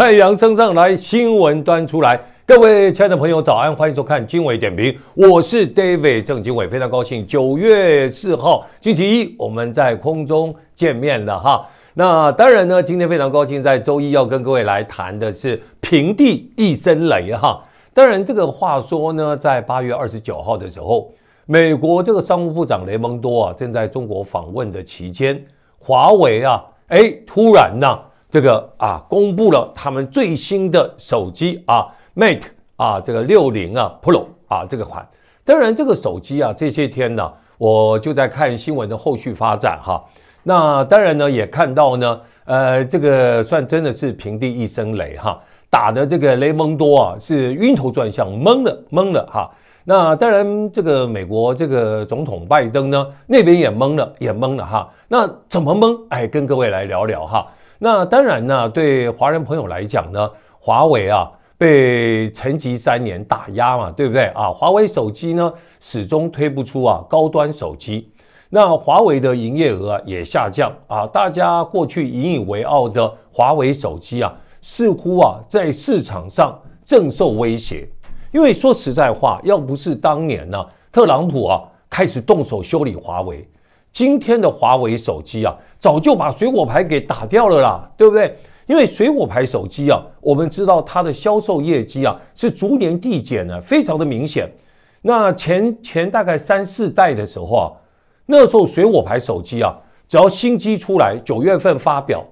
太阳升上来，新闻端出来。各位亲爱的朋友，早安，欢迎收看经纬点评，我是 David 郑经纬，非常高兴九月四号星期一我们在空中见面了哈。那当然呢，今天非常高兴在周一要跟各位来谈的是平地一声雷哈。当然这个话说呢，在八月二十九号的时候，美国这个商务部长雷蒙多啊正在中国访问的期间，华为啊，哎，突然呢。这个啊，公布了他们最新的手机啊，Mate 啊，这个六零啊，Pro 啊这个款。当然，这个手机啊，这些天呢，我就在看新闻的后续发展哈。那当然呢，也看到呢，呃，这个算真的是平地一声雷哈，打的这个雷蒙多啊是晕头转向，懵了懵了哈。那当然，这个美国这个总统拜登呢，那边也懵了也懵了哈。那怎么懵？哎，跟各位来聊聊哈。那当然呢，对华人朋友来讲呢，华为啊被沉寂三年打压嘛，对不对啊？华为手机呢始终推不出啊高端手机，那华为的营业额也下降啊。大家过去引以为傲的华为手机啊，似乎啊在市场上正受威胁。因为说实在话，要不是当年呢，特朗普啊开始动手修理华为。今天的华为手机啊，早就把水果牌给打掉了啦，对不对？因为水果牌手机啊，我们知道它的销售业绩啊是逐年递减的，非常的明显。那前前大概三四代的时候啊，那时候水果牌手机啊，只要新机出来，九月份发表，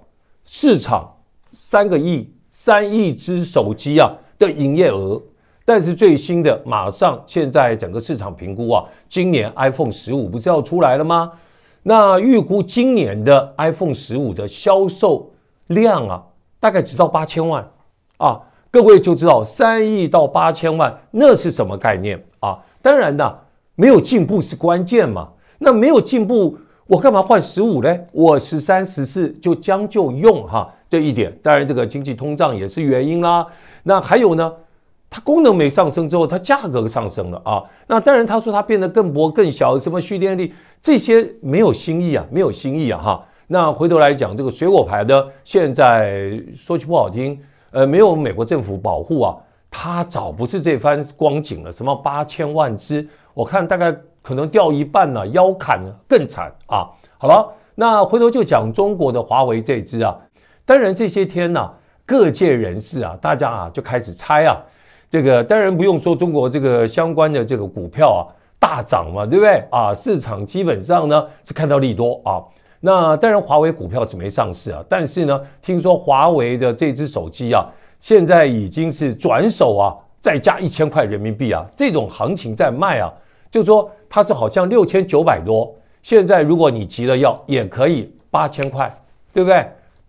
市场三个亿、三亿只手机啊的营业额。但是最新的，马上现在整个市场评估啊，今年 iPhone 十五不是要出来了吗？那预估今年的 iPhone 十五的销售量啊，大概只到八千万，啊，各位就知道三亿到八千万那是什么概念啊？当然呢，没有进步是关键嘛。那没有进步，我干嘛换十五呢？我十三、十四就将就用哈。这一点，当然这个经济通胀也是原因啦。那还有呢？它功能没上升之后，它价格上升了啊。那当然，他说它变得更薄、更小，什么蓄电力这些没有新意啊，没有新意啊哈。那回头来讲，这个水果牌的现在说句不好听，呃，没有美国政府保护啊，它早不是这番光景了。什么八千万只，我看大概可能掉一半呢，腰砍更惨啊。好了，那回头就讲中国的华为这支啊。当然这些天呢，各界人士啊，大家啊就开始猜啊。这个当然不用说，中国这个相关的这个股票啊大涨嘛，对不对啊？市场基本上呢是看到利多啊。那当然华为股票是没上市啊，但是呢，听说华为的这只手机啊，现在已经是转手啊，再加一千块人民币啊，这种行情在卖啊，就说它是好像六千九百多，现在如果你急了要也可以八千块，对不对？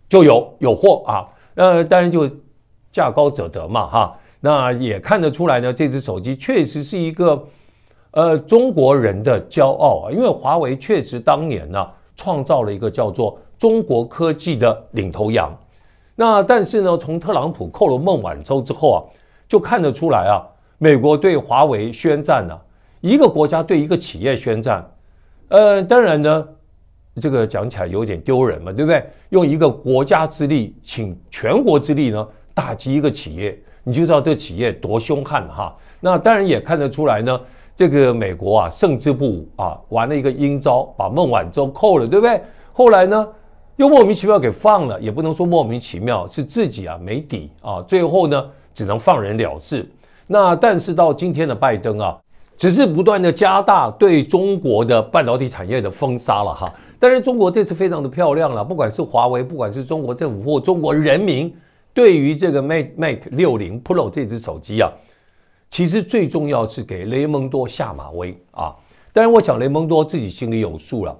就有有货啊，那当然就价高者得嘛，哈。那也看得出来呢，这只手机确实是一个，呃，中国人的骄傲啊。因为华为确实当年呢，创造了一个叫做中国科技的领头羊。那但是呢，从特朗普扣了孟晚舟之后啊，就看得出来啊，美国对华为宣战了。一个国家对一个企业宣战，呃，当然呢，这个讲起来有点丢人嘛，对不对？用一个国家之力，请全国之力呢，打击一个企业。你就知道这企业多凶悍哈，那当然也看得出来呢，这个美国啊胜之不武啊，玩了一个阴招，把孟晚舟扣了，对不对？后来呢又莫名其妙给放了，也不能说莫名其妙，是自己啊没底啊，最后呢只能放人了事。那但是到今天的拜登啊，只是不断的加大对中国的半导体产业的封杀了哈，但是中国这次非常的漂亮了，不管是华为，不管是中国政府或中国人民。对于这个 Mate Mate 六零 Pro 这只手机啊，其实最重要是给雷蒙多下马威啊。但是我想雷蒙多自己心里有数了，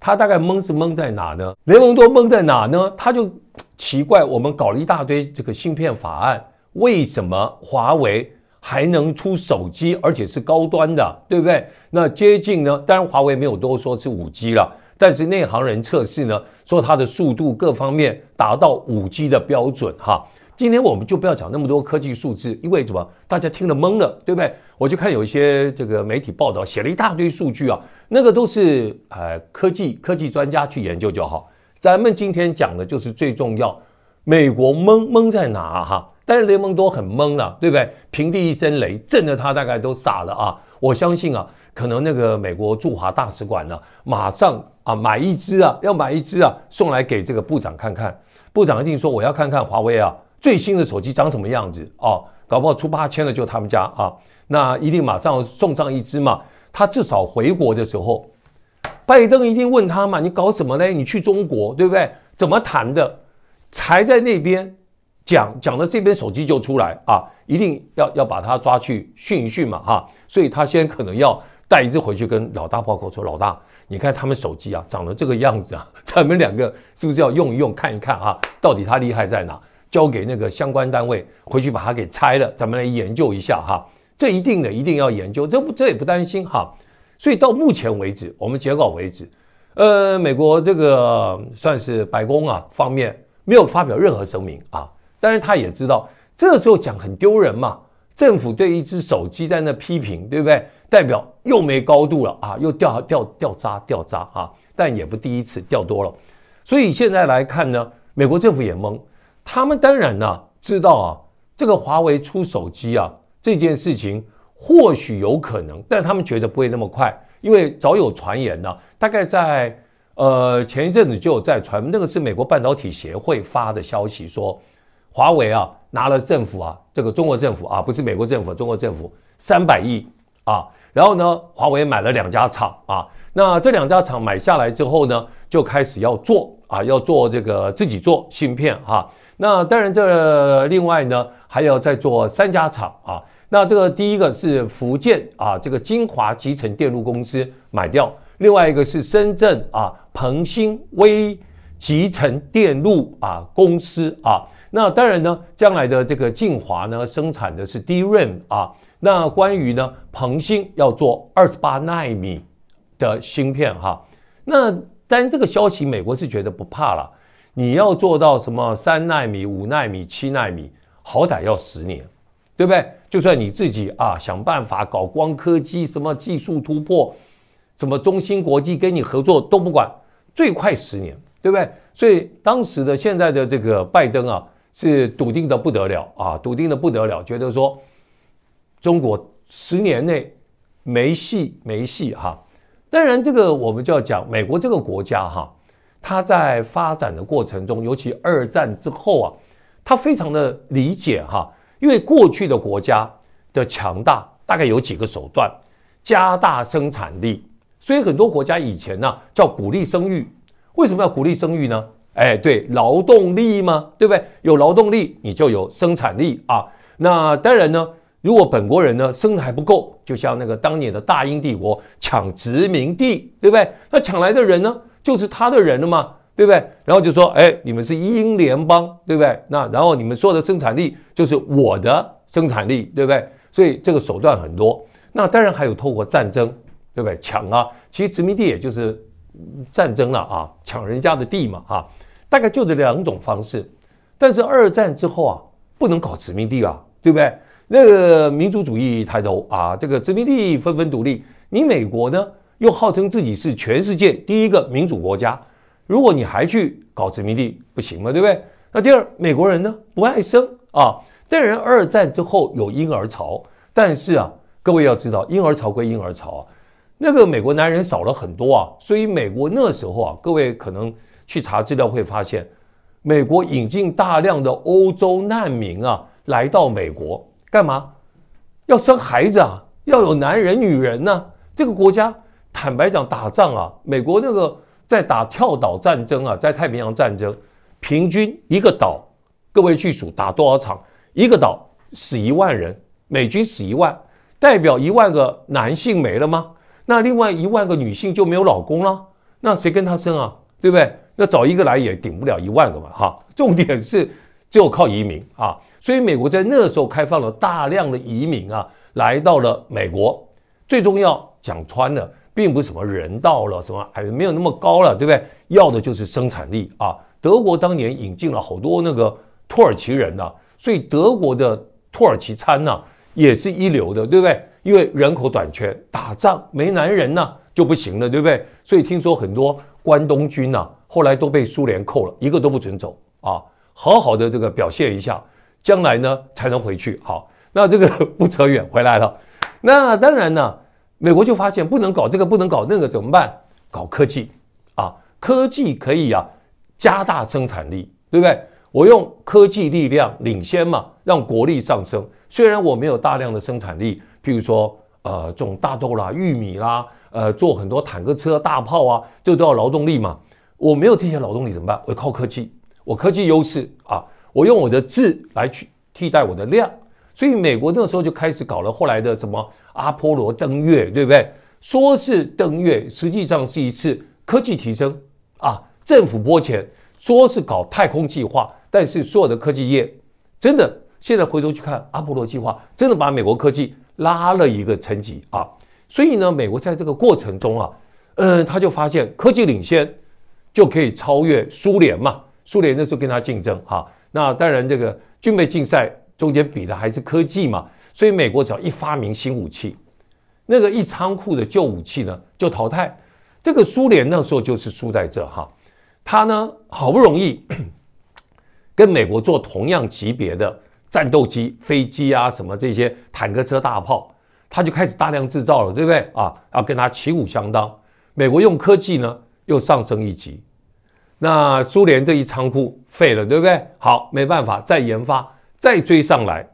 他大概蒙是蒙在哪呢？雷蒙多蒙在哪呢？他就奇怪，我们搞了一大堆这个芯片法案，为什么华为还能出手机，而且是高端的，对不对？那接近呢？当然华为没有多说，是五 G 了。但是内行人测试呢，说它的速度各方面达到五 G 的标准哈。今天我们就不要讲那么多科技数字，因为什么？大家听了懵了，对不对？我就看有一些这个媒体报道写了一大堆数据啊，那个都是呃科技科技专家去研究就好。咱们今天讲的就是最重要，美国懵懵在哪哈？但是雷蒙多很懵了，对不对？平地一声雷，震得他大概都傻了啊！我相信啊，可能那个美国驻华大使馆呢，马上。啊，买一只啊，要买一只啊，送来给这个部长看看。部长一定说我要看看华为啊最新的手机长什么样子啊，搞不好出八千的就他们家啊，那一定马上送上一只嘛。他至少回国的时候，拜登一定问他嘛，你搞什么呢？你去中国对不对？怎么谈的？才在那边讲讲了，这边手机就出来啊，一定要要把他抓去训一训嘛哈。所以他先可能要。带一只回去跟老大报告说：“老大，你看他们手机啊，长得这个样子啊，咱们两个是不是要用一用看一看啊？到底它厉害在哪？交给那个相关单位回去把它给拆了，咱们来研究一下哈。这一定的，一定要研究。这不，这也不担心哈。所以到目前为止，我们截稿为止，呃，美国这个算是白宫啊方面没有发表任何声明啊。但是他也知道，这个时候讲很丢人嘛。政府对一只手机在那批评，对不对？”代表又没高度了啊，又掉掉掉渣掉渣啊，但也不第一次掉多了，所以现在来看呢，美国政府也懵，他们当然呢知道啊，这个华为出手机啊这件事情或许有可能，但他们觉得不会那么快，因为早有传言呢，大概在呃前一阵子就有在传，那个是美国半导体协会发的消息说，华为啊拿了政府啊这个中国政府啊不是美国政府，中国政府三百亿。啊，然后呢，华为买了两家厂啊，那这两家厂买下来之后呢，就开始要做啊，要做这个自己做芯片哈。那当然，这另外呢还要再做三家厂啊。那这个第一个是福建啊，这个金华集成电路公司买掉，另外一个是深圳啊，鹏鑫微集成电路啊公司啊。那当然呢，将来的这个晋华呢，生产的是 DRAM 啊。那关于呢，鹏星要做二十八纳米的芯片哈，那但这个消息，美国是觉得不怕了。你要做到什么三纳米、五纳米、七纳米，好歹要十年，对不对？就算你自己啊想办法搞光刻机，什么技术突破，什么中芯国际跟你合作都不管，最快十年，对不对？所以当时的现在的这个拜登啊，是笃定的不得了啊，笃定的不得了，觉得说。中国十年内没戏，没戏哈。当然，这个我们就要讲美国这个国家哈，它在发展的过程中，尤其二战之后啊，它非常的理解哈，因为过去的国家的强大大概有几个手段：加大生产力。所以很多国家以前呢叫鼓励生育。为什么要鼓励生育呢？哎，对，劳动力嘛，对不对？有劳动力，你就有生产力啊。那当然呢。如果本国人呢生的还不够，就像那个当年的大英帝国抢殖民地，对不对？那抢来的人呢，就是他的人了嘛，对不对？然后就说，哎，你们是英联邦，对不对？那然后你们说的生产力就是我的生产力，对不对？所以这个手段很多。那当然还有透过战争，对不对？抢啊，其实殖民地也就是战争了啊，抢人家的地嘛啊，大概就这两种方式。但是二战之后啊，不能搞殖民地啊，对不对？那个民族主义抬头啊，这个殖民地纷纷独立。你美国呢，又号称自己是全世界第一个民主国家，如果你还去搞殖民地，不行嘛，对不对？那第二，美国人呢不爱生啊。但人二战之后有婴儿潮，但是啊，各位要知道，婴儿潮归婴儿潮啊，那个美国男人少了很多啊。所以美国那时候啊，各位可能去查资料会发现，美国引进大量的欧洲难民啊，来到美国。干嘛？要生孩子啊？要有男人、女人呢？这个国家，坦白讲，打仗啊，美国那个在打跳岛战争啊，在太平洋战争，平均一个岛，各位去数打多少场，一个岛死一万人，美军死一万，代表一万个男性没了吗？那另外一万个女性就没有老公了？那谁跟他生啊？对不对？要找一个来也顶不了一万个嘛！哈，重点是。就靠移民啊，所以美国在那个时候开放了大量的移民啊，来到了美国。最重要讲穿了，并不是什么人到了什么还没有那么高了，对不对？要的就是生产力啊。德国当年引进了好多那个土耳其人呢，所以德国的土耳其餐呢也是一流的，对不对？因为人口短缺，打仗没男人呢就不行了，对不对？所以听说很多关东军呢后来都被苏联扣了一个都不准走啊。好好的这个表现一下，将来呢才能回去。好，那这个 不扯远，回来了。那当然呢，美国就发现不能搞这个，不能搞那个，怎么办？搞科技啊，科技可以啊，加大生产力，对不对？我用科技力量领先嘛，让国力上升。虽然我没有大量的生产力，譬如说，呃，种大豆啦、玉米啦，呃，做很多坦克车、大炮啊，这都要劳动力嘛。我没有这些劳动力怎么办？我靠科技。我科技优势啊，我用我的质来去替代我的量，所以美国那时候就开始搞了，后来的什么阿波罗登月，对不对？说是登月，实际上是一次科技提升啊。政府拨钱，说是搞太空计划，但是所有的科技业真的，现在回头去看阿波罗计划，真的把美国科技拉了一个层级啊。所以呢，美国在这个过程中啊，嗯，他就发现科技领先就可以超越苏联嘛。苏联那时候跟他竞争哈，那当然这个军备竞赛中间比的还是科技嘛，所以美国只要一发明新武器，那个一仓库的旧武器呢就淘汰。这个苏联那时候就是输在这哈，他呢好不容易 跟美国做同样级别的战斗机、飞机啊什么这些坦克车、大炮，他就开始大量制造了，对不对啊？要跟他旗鼓相当，美国用科技呢又上升一级。那苏联这一仓库废了，对不对？好，没办法，再研发，再追上来，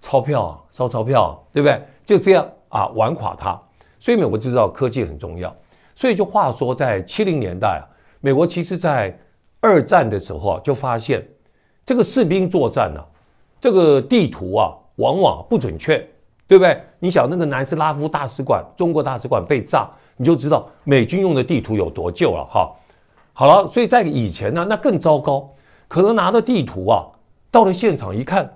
钞票烧钞票，对不对？就这样啊，玩垮它。所以美国就知道科技很重要。所以就话说，在七零年代啊，美国其实在二战的时候就发现，这个士兵作战呢，这个地图啊，往往不准确，对不对？你想那个南斯拉夫大使馆、中国大使馆被炸，你就知道美军用的地图有多旧了哈。好了，所以在以前呢，那更糟糕，可能拿着地图啊，到了现场一看，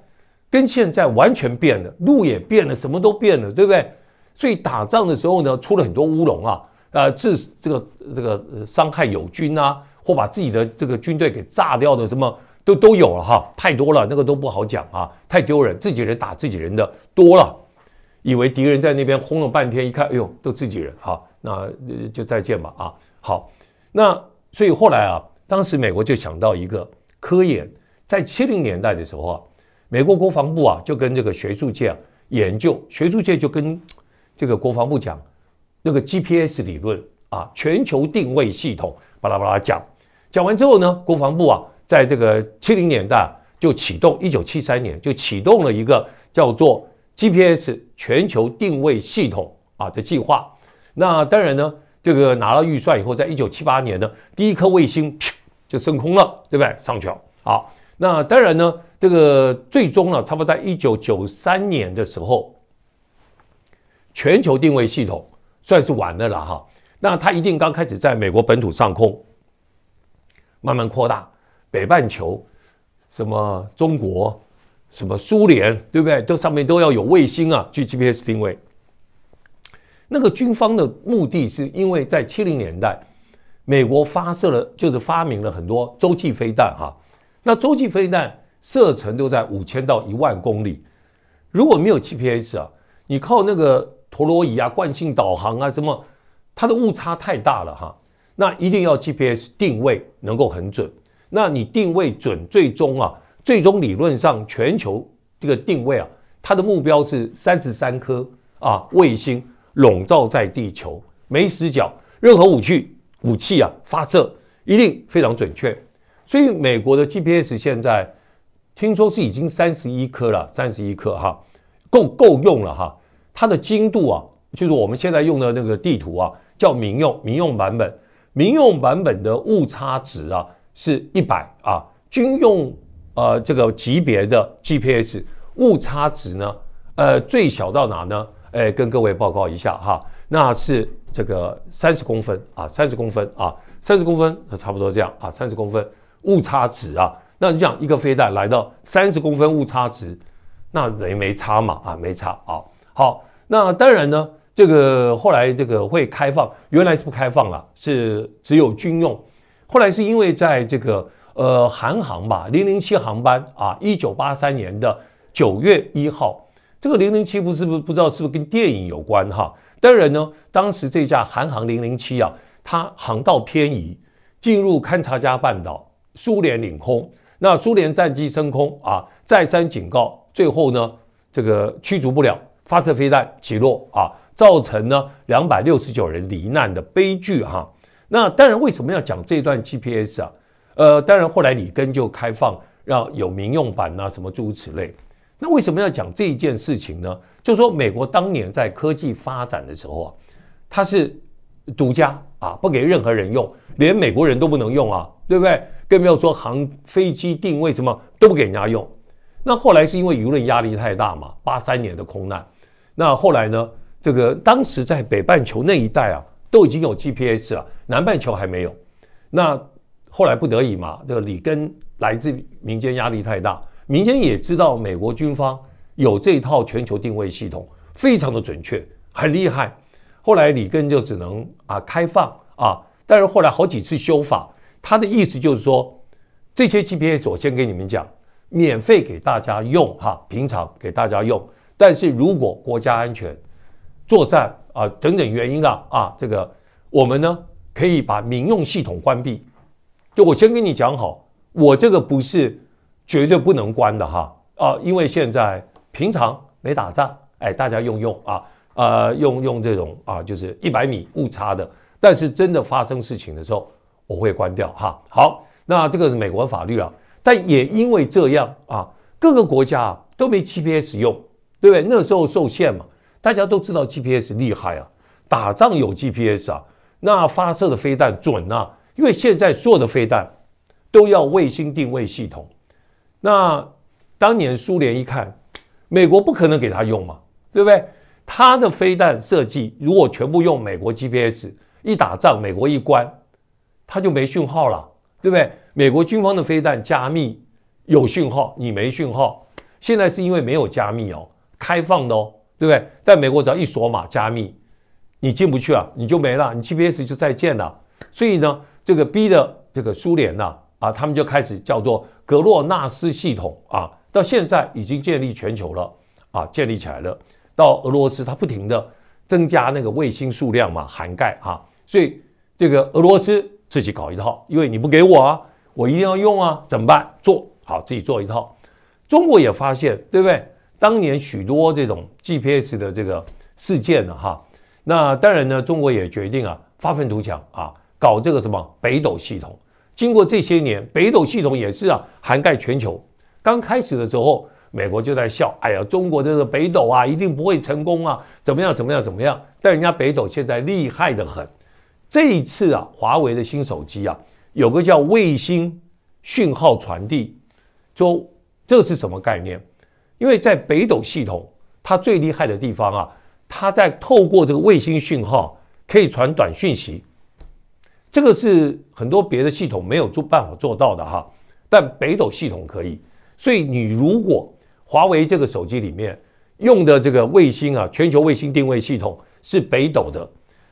跟现在完全变了，路也变了，什么都变了，对不对？所以打仗的时候呢，出了很多乌龙啊，呃，致这个这个伤害友军啊，或把自己的这个军队给炸掉的，什么都都有了哈，太多了，那个都不好讲啊，太丢人，自己人打自己人的多了，以为敌人在那边轰了半天，一看，哎呦，都自己人哈，那就再见吧啊，好，那。所以后来啊，当时美国就想到一个科研，在七零年代的时候啊，美国国防部啊就跟这个学术界啊、研究，学术界就跟这个国防部讲那个 GPS 理论啊，全球定位系统，巴拉巴拉讲。讲完之后呢，国防部啊，在这个七零年代就启动，一九七三年就启动了一个叫做 GPS 全球定位系统啊的计划。那当然呢。这个拿了预算以后，在一九七八年呢，第一颗卫星就升空了，对不对？上去了。好，那当然呢，这个最终呢，差不多在一九九三年的时候，全球定位系统算是完了了哈。那它一定刚开始在美国本土上空慢慢扩大，北半球，什么中国，什么苏联，对不对？都上面都要有卫星啊，去 GPS 定位。那个军方的目的是，因为在七零年代，美国发射了，就是发明了很多洲际飞弹哈。那洲际飞弹射程都在五千到一万公里。如果没有 GPS 啊，你靠那个陀螺仪啊、惯性导航啊什么，它的误差太大了哈。那一定要 GPS 定位能够很准。那你定位准，最终啊，最终理论上全球这个定位啊，它的目标是三十三颗啊卫星。笼罩在地球，没死角，任何武器武器啊，发射一定非常准确。所以美国的 GPS 现在听说是已经三十一颗了，三十一颗哈，够够用了哈。它的精度啊，就是我们现在用的那个地图啊，叫民用民用版本，民用版本的误差值啊是一百啊，军用呃这个级别的 GPS 误差值呢，呃最小到哪呢？哎，跟各位报告一下哈，那是这个三十公分啊，三十公分啊，三十公分，差不多这样啊，三十公分误差值啊，那你想讲一个飞弹来到三十公分误差值，那等于没差嘛啊，没差啊。好，那当然呢，这个后来这个会开放，原来是不开放啊，是只有军用，后来是因为在这个呃韩航吧零零七航班啊，一九八三年的九月一号。这个零零七不是不不知道是不是跟电影有关哈？当然呢，当时这架韩航零零七啊，它航道偏移，进入勘察加半岛苏联领空，那苏联战机升空啊，再三警告，最后呢，这个驱逐不了，发射飞弹击落啊，造成呢两百六十九人罹难的悲剧哈。那当然为什么要讲这段 GPS 啊？呃，当然后来里根就开放，让有民用版啊，什么诸如此类。那为什么要讲这一件事情呢？就是说，美国当年在科技发展的时候啊，它是独家啊，不给任何人用，连美国人都不能用啊，对不对？更没有说航飞机定位什么都不给人家用。那后来是因为舆论压力太大嘛，八三年的空难。那后来呢，这个当时在北半球那一带啊，都已经有 GPS 了，南半球还没有。那后来不得已嘛，这个里根来自民间压力太大。民间也知道美国军方有这套全球定位系统，非常的准确，很厉害。后来里根就只能啊开放啊，但是后来好几次修法，他的意思就是说，这些 GPS 我先给你们讲，免费给大家用哈，平常给大家用。但是如果国家安全、作战啊等等原因了啊，这个我们呢可以把民用系统关闭。就我先跟你讲好，我这个不是。绝对不能关的哈啊，因为现在平常没打仗，哎，大家用用啊，呃，用用这种啊，就是一百米误差的。但是真的发生事情的时候，我会关掉哈。好，那这个是美国法律啊，但也因为这样啊，各个国家都没 GPS 用，对不对？那时候受限嘛，大家都知道 GPS 厉害啊，打仗有 GPS 啊，那发射的飞弹准啊，因为现在所有的飞弹都要卫星定位系统。那当年苏联一看，美国不可能给他用嘛，对不对？他的飞弹设计如果全部用美国 GPS，一打仗美国一关，他就没讯号了，对不对？美国军方的飞弹加密有讯号，你没讯号。现在是因为没有加密哦，开放的哦，对不对？但美国只要一锁码加密，你进不去了，你就没了，你 GPS 就再见了。所以呢，这个逼的这个苏联呐，啊，他们就开始叫做。格洛纳斯系统啊，到现在已经建立全球了啊，建立起来了。到俄罗斯，它不停的增加那个卫星数量嘛，涵盖啊，所以这个俄罗斯自己搞一套，因为你不给我，啊，我一定要用啊，怎么办？做好自己做一套。中国也发现，对不对？当年许多这种 GPS 的这个事件呢，哈。那当然呢，中国也决定啊，发愤图强啊，搞这个什么北斗系统。经过这些年，北斗系统也是啊，涵盖全球。刚开始的时候，美国就在笑，哎呀，中国这个北斗啊，一定不会成功啊，怎么样，怎么样，怎么样？但人家北斗现在厉害的很。这一次啊，华为的新手机啊，有个叫卫星讯号传递，就这是什么概念？因为在北斗系统，它最厉害的地方啊，它在透过这个卫星讯号可以传短讯息。这个是很多别的系统没有做办法做到的哈，但北斗系统可以。所以你如果华为这个手机里面用的这个卫星啊，全球卫星定位系统是北斗的，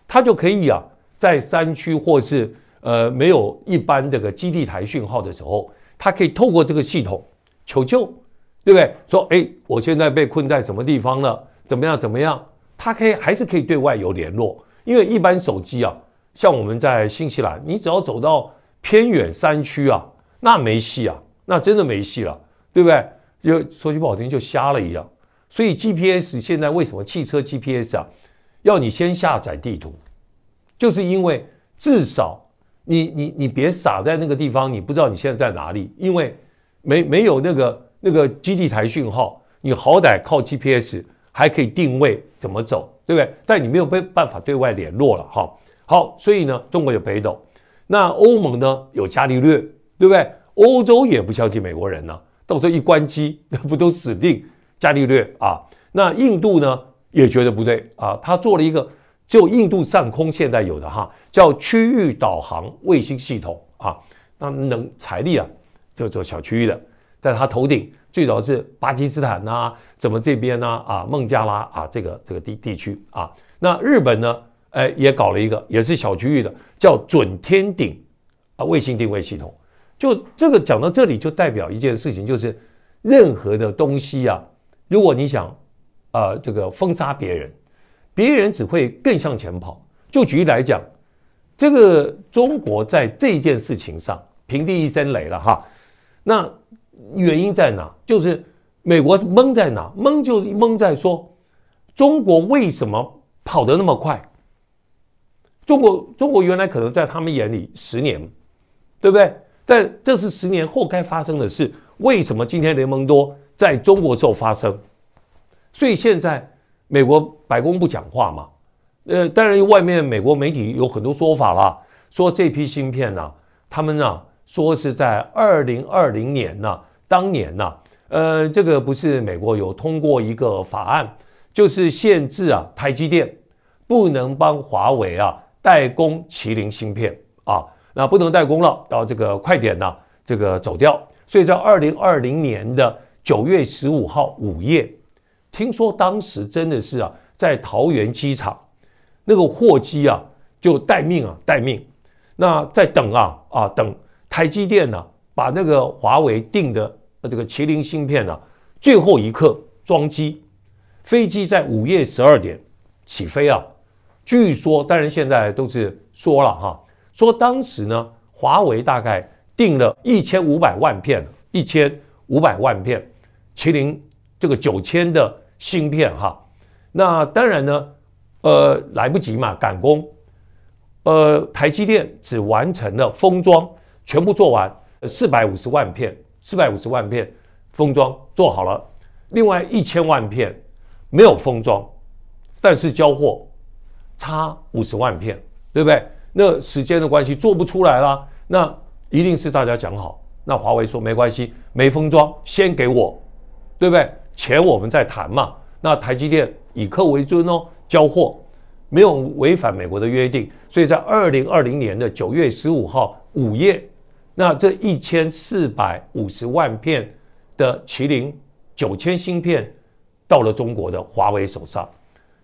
它就可以啊，在山区或是呃没有一般这个基地台讯号的时候，它可以透过这个系统求救，对不对？说哎，我现在被困在什么地方了？怎么样？怎么样？它可以还是可以对外有联络，因为一般手机啊。像我们在新西兰，你只要走到偏远山区啊，那没戏啊，那真的没戏了，对不对？就说句不好听，就瞎了一样。所以 GPS 现在为什么汽车 GPS 啊，要你先下载地图，就是因为至少你你你别傻在那个地方，你不知道你现在在哪里，因为没没有那个那个基地台讯号，你好歹靠 GPS 还可以定位怎么走，对不对？但你没有被办法对外联络了哈。好，所以呢，中国有北斗，那欧盟呢有伽利略，对不对？欧洲也不相信美国人呢，到时候一关机，那不都死定伽利略啊？那印度呢也觉得不对啊，他做了一个，就印度上空现在有的哈，叫区域导航卫星系统啊，那能财力啊就做小区域的，在他头顶最早是巴基斯坦呐，怎么这边呢？啊，孟加拉啊，这个这个地地区啊，那日本呢？哎，也搞了一个，也是小区域的，叫准天顶，啊，卫星定位系统。就这个讲到这里，就代表一件事情，就是任何的东西啊，如果你想，呃，这个封杀别人，别人只会更向前跑。就举例来讲，这个中国在这件事情上平地一声雷了哈。那原因在哪？就是美国是蒙在哪？蒙就是蒙在说中国为什么跑得那么快。中国中国原来可能在他们眼里十年，对不对？但这是十年后该发生的事。为什么今天雷蒙多在中国时候发生？所以现在美国白宫不讲话嘛？呃，当然外面美国媒体有很多说法啦，说这批芯片呢，他们呢说是在二零二零年呢，当年呢，呃，这个不是美国有通过一个法案，就是限制啊台积电不能帮华为啊。代工麒麟芯片啊，那不能代工了，要这个快点呢，这个走掉。所以在二零二零年的九月十五号午夜，听说当时真的是啊，在桃园机场那个货机啊，就待命啊，待命，那在等啊啊等台积电呢，把那个华为定的这个麒麟芯片呢，最后一刻装机，飞机在午夜十二点起飞啊。据说，当然现在都是说了哈，说当时呢，华为大概订了一千五百万片，一千五百万片麒麟这个九千的芯片哈。那当然呢，呃，来不及嘛，赶工。呃，台积电只完成了封装，全部做完四百五十万片，四百五十万片封装做好了，另外一千万片没有封装，但是交货。差五十万片，对不对？那时间的关系做不出来啦，那一定是大家讲好。那华为说没关系，没封装先给我，对不对？钱我们再谈嘛。那台积电以客为尊哦，交货没有违反美国的约定，所以在二零二零年的九月十五号午夜，那这一千四百五十万片的麒麟九千芯片到了中国的华为手上。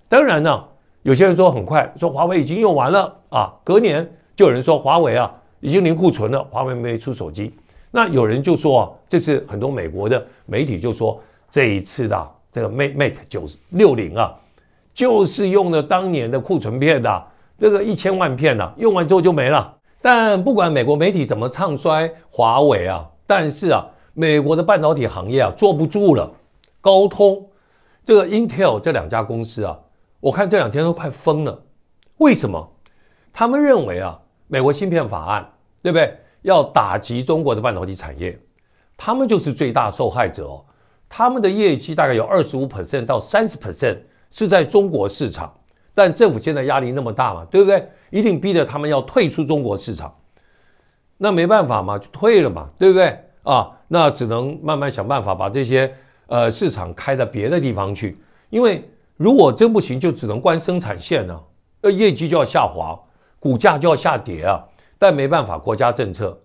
当然呢。有些人说很快，说华为已经用完了啊，隔年就有人说华为啊已经零库存了，华为没出手机。那有人就说啊，这次很多美国的媒体就说这一次的这个 Mate Mate 九六零啊，就是用了当年的库存片的这个一千万片啊，用完之后就没了。但不管美国媒体怎么唱衰华为啊，但是啊，美国的半导体行业啊坐不住了，高通、这个 Intel 这两家公司啊。我看这两天都快疯了，为什么？他们认为啊，美国芯片法案，对不对？要打击中国的半导体产业，他们就是最大受害者。他们的业绩大概有二十五 percent 到三十 percent 是在中国市场，但政府现在压力那么大嘛，对不对？一定逼着他们要退出中国市场，那没办法嘛，就退了嘛，对不对？啊，那只能慢慢想办法把这些呃市场开到别的地方去，因为。如果真不行，就只能关生产线了，那业绩就要下滑，股价就要下跌啊！但没办法，国家政策，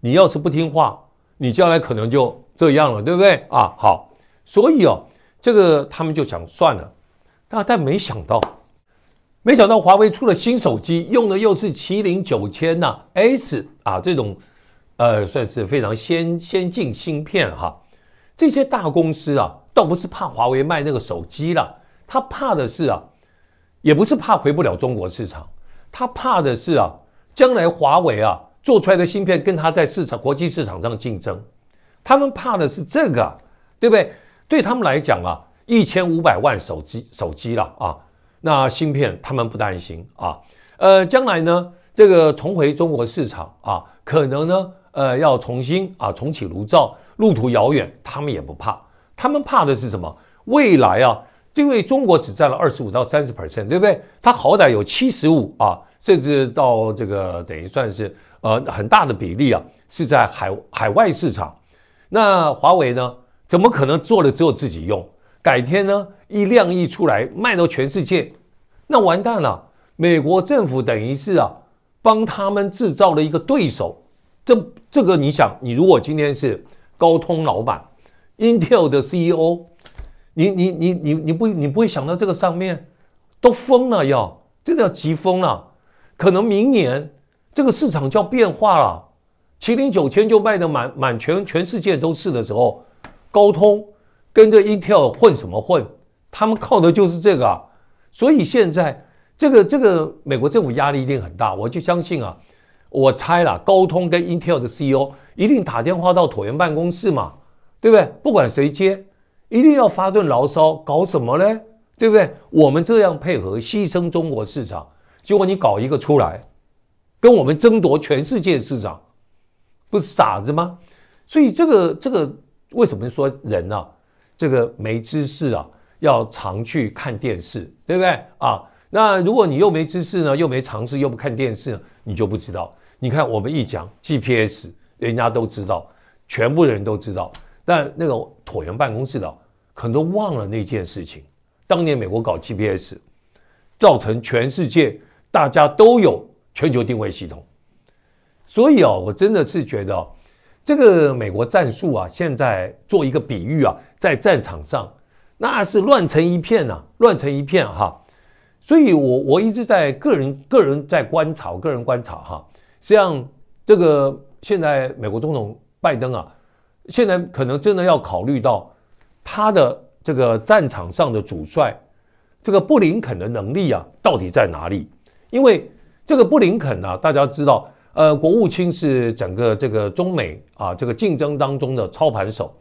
你要是不听话，你将来可能就这样了，对不对啊？好，所以哦，这个他们就想算了，但但没想到，没想到华为出了新手机，用的又是麒麟九千呐 S 啊这种，呃，算是非常先先进芯片哈。这些大公司啊，倒不是怕华为卖那个手机了。他怕的是啊，也不是怕回不了中国市场，他怕的是啊，将来华为啊做出来的芯片跟他在市场国际市场上竞争，他们怕的是这个，对不对？对他们来讲啊，一千五百万手机手机了啊，那芯片他们不担心啊，呃，将来呢这个重回中国市场啊，可能呢呃要重新啊重启炉灶，路途遥远，他们也不怕，他们怕的是什么？未来啊。因为中国只占了二十五到三十 percent，对不对？它好歹有七十五啊，甚至到这个等于算是呃很大的比例啊，是在海海外市场。那华为呢？怎么可能做了只有自己用？改天呢一亮一出来，卖到全世界，那完蛋了！美国政府等于是啊帮他们制造了一个对手。这这个你想，你如果今天是高通老板，Intel 的 CEO。你你你你你不你不会想到这个上面都疯了要，真的要急疯了。可能明年这个市场就要变化了。麒麟九千就卖的满满全全世界都是的时候，高通跟着 Intel 混什么混？他们靠的就是这个。所以现在这个这个美国政府压力一定很大。我就相信啊，我猜了，高通跟 Intel 的 CEO 一定打电话到椭圆办公室嘛，对不对？不管谁接。一定要发顿牢骚，搞什么嘞？对不对？我们这样配合，牺牲中国市场，结果你搞一个出来，跟我们争夺全世界市场，不是傻子吗？所以这个这个，为什么说人呢？这个没知识啊，要常去看电视，对不对啊？那如果你又没知识呢，又没常识，又不看电视，你就不知道。你看我们一讲 GPS，人家都知道，全部的人都知道，但那种。椭圆办公室的可能都忘了那件事情。当年美国搞 GPS，造成全世界大家都有全球定位系统。所以哦，我真的是觉得，这个美国战术啊，现在做一个比喻啊，在战场上那是乱成一片啊，乱成一片哈。所以，我我一直在个人个人在观察，个人观察哈。实际上这个现在美国总统拜登啊。现在可能真的要考虑到他的这个战场上的主帅，这个布林肯的能力啊，到底在哪里？因为这个布林肯呢，大家知道，呃，国务卿是整个这个中美啊这个竞争当中的操盘手，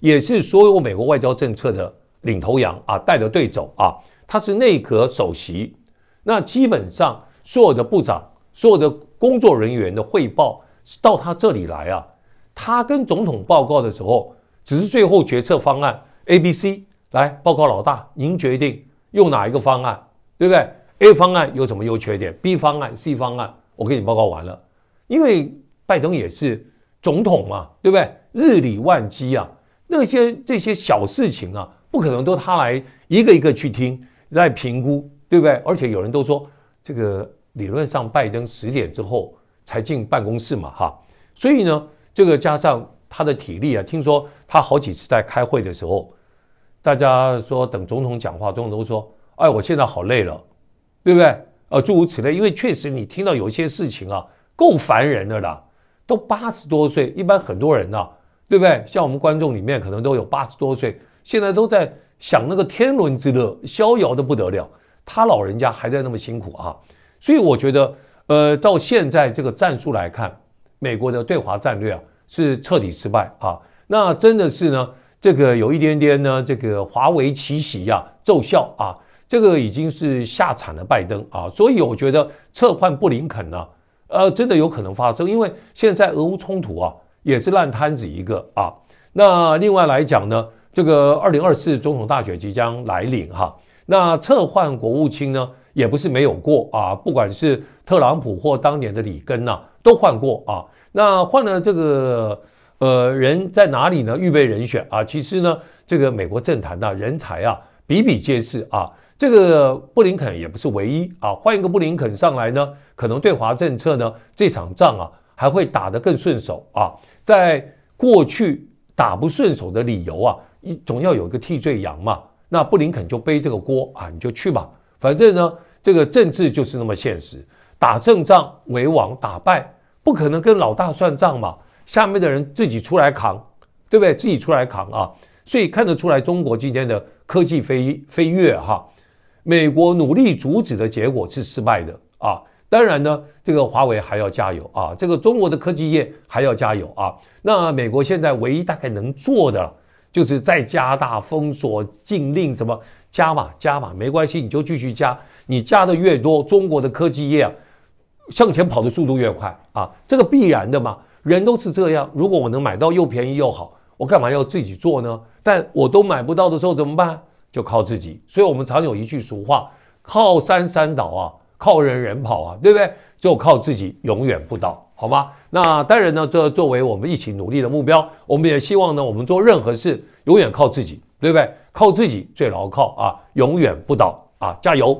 也是所有美国外交政策的领头羊啊，带着队走啊，他是内阁首席。那基本上所有的部长、所有的工作人员的汇报是到他这里来啊。他跟总统报告的时候，只是最后决策方案 A、B、C 来报告老大，您决定用哪一个方案，对不对？A 方案有什么优缺点？B 方案、C 方案，我给你报告完了。因为拜登也是总统嘛，对不对？日理万机啊，那些这些小事情啊，不可能都他来一个一个去听来评估，对不对？而且有人都说，这个理论上拜登十点之后才进办公室嘛，哈，所以呢。这个加上他的体力啊，听说他好几次在开会的时候，大家说等总统讲话，总统都说：“哎，我现在好累了，对不对？”呃，诸如此类。因为确实你听到有一些事情啊，够烦人的啦。都八十多岁，一般很多人呢，对不对？像我们观众里面可能都有八十多岁，现在都在享那个天伦之乐，逍遥的不得了。他老人家还在那么辛苦啊，所以我觉得，呃，到现在这个战术来看。美国的对华战略啊是彻底失败啊，那真的是呢，这个有一点点呢，这个华为奇袭呀奏效啊，这个已经是下惨了拜登啊，所以我觉得策换布林肯呢，呃，真的有可能发生，因为现在俄乌冲突啊也是烂摊子一个啊，那另外来讲呢，这个二零二四总统大选即将来临哈，那策换国务卿呢？也不是没有过啊，不管是特朗普或当年的里根呐，都换过啊。那换了这个呃人在哪里呢？预备人选啊，其实呢，这个美国政坛呐，人才啊比比皆是啊。这个布林肯也不是唯一啊，换一个布林肯上来呢，可能对华政策呢这场仗啊还会打得更顺手啊。在过去打不顺手的理由啊，一总要有一个替罪羊嘛。那布林肯就背这个锅啊，你就去吧，反正呢。这个政治就是那么现实，打胜仗为王，打败不可能跟老大算账嘛，下面的人自己出来扛，对不对？自己出来扛啊，所以看得出来，中国今天的科技飞飞跃哈，美国努力阻止的结果是失败的啊。当然呢，这个华为还要加油啊，这个中国的科技业还要加油啊。那美国现在唯一大概能做的。就是再加大封锁禁令，什么加嘛加嘛，没关系，你就继续加，你加的越多，中国的科技业向前跑的速度越快啊，这个必然的嘛，人都是这样。如果我能买到又便宜又好，我干嘛要自己做呢？但我都买不到的时候怎么办？就靠自己。所以我们常有一句俗话：靠山山倒啊，靠人人跑啊，对不对？就靠自己，永远不倒。好吗？那当然呢，这作为我们一起努力的目标。我们也希望呢，我们做任何事永远靠自己，对不对？靠自己最牢靠啊，永远不倒啊！加油，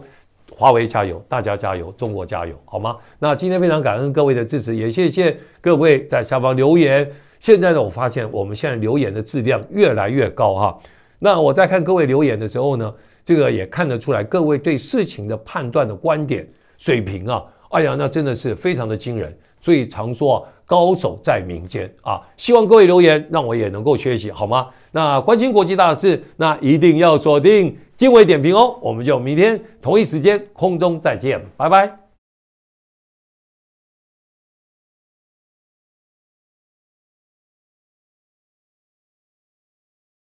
华为加油，大家加油，中国加油，好吗？那今天非常感恩各位的支持，也谢谢各位在下方留言。现在呢，我发现我们现在留言的质量越来越高哈。那我在看各位留言的时候呢，这个也看得出来，各位对事情的判断的观点水平啊，哎呀，那真的是非常的惊人。所以常说高手在民间啊，希望各位留言，让我也能够学习，好吗？那关心国际大事，那一定要锁定经纬点评哦。我们就明天同一时间空中再见，拜拜。